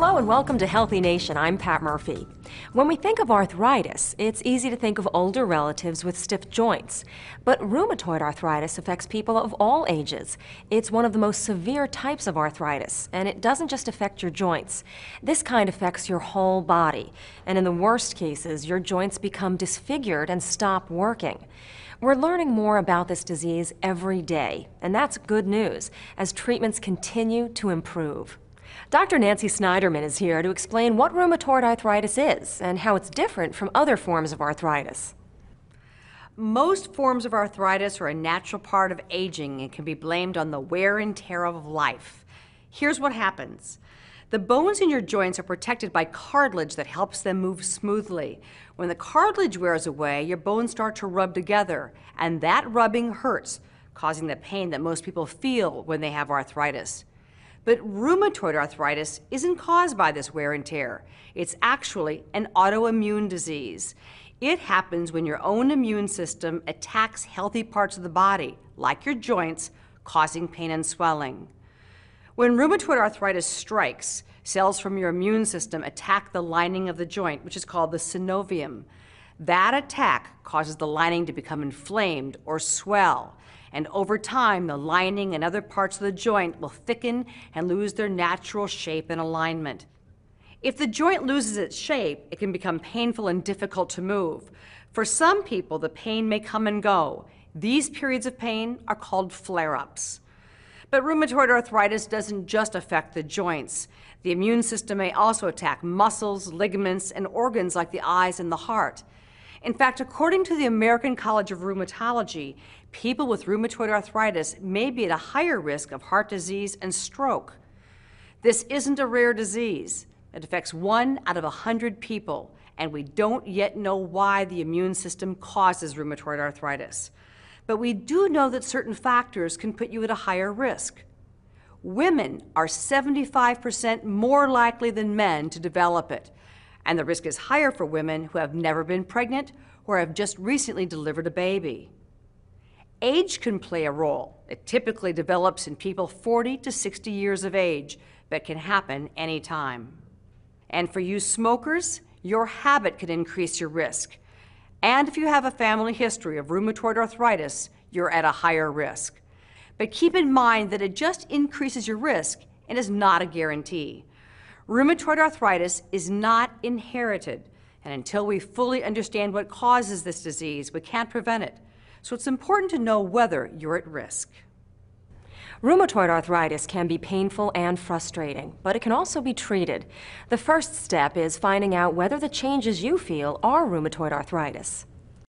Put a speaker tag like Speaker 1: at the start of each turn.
Speaker 1: Hello and welcome to Healthy Nation. I'm Pat Murphy. When we think of arthritis, it's easy to think of older relatives with stiff joints. But rheumatoid arthritis affects people of all ages. It's one of the most severe types of arthritis, and it doesn't just affect your joints. This kind affects your whole body, and in the worst cases, your joints become disfigured and stop working. We're learning more about this disease every day, and that's good news as treatments continue to improve. Dr. Nancy Snyderman is here to explain what rheumatoid arthritis is and how it's different from other forms of arthritis.
Speaker 2: Most forms of arthritis are a natural part of aging and can be blamed on the wear and tear of life. Here's what happens. The bones in your joints are protected by cartilage that helps them move smoothly. When the cartilage wears away, your bones start to rub together, and that rubbing hurts, causing the pain that most people feel when they have arthritis. But rheumatoid arthritis isn't caused by this wear and tear. It's actually an autoimmune disease. It happens when your own immune system attacks healthy parts of the body, like your joints, causing pain and swelling. When rheumatoid arthritis strikes, cells from your immune system attack the lining of the joint, which is called the synovium. That attack causes the lining to become inflamed or swell, and over time, the lining and other parts of the joint will thicken and lose their natural shape and alignment. If the joint loses its shape, it can become painful and difficult to move. For some people, the pain may come and go. These periods of pain are called flare-ups. But rheumatoid arthritis doesn't just affect the joints. The immune system may also attack muscles, ligaments, and organs like the eyes and the heart. In fact, according to the American College of Rheumatology, people with rheumatoid arthritis may be at a higher risk of heart disease and stroke. This isn't a rare disease. It affects one out of a 100 people, and we don't yet know why the immune system causes rheumatoid arthritis. But we do know that certain factors can put you at a higher risk. Women are 75% more likely than men to develop it, and the risk is higher for women who have never been pregnant or have just recently delivered a baby. Age can play a role. It typically develops in people 40 to 60 years of age, but can happen anytime. And for you smokers, your habit can increase your risk. And if you have a family history of rheumatoid arthritis, you're at a higher risk. But keep in mind that it just increases your risk and is not a guarantee. Rheumatoid arthritis is not inherited, and until we fully understand what causes this disease, we can't prevent it. So it's important
Speaker 1: to know whether you're at risk. Rheumatoid arthritis can be painful and frustrating, but it can also be treated. The first step is finding out whether the changes you feel are rheumatoid arthritis.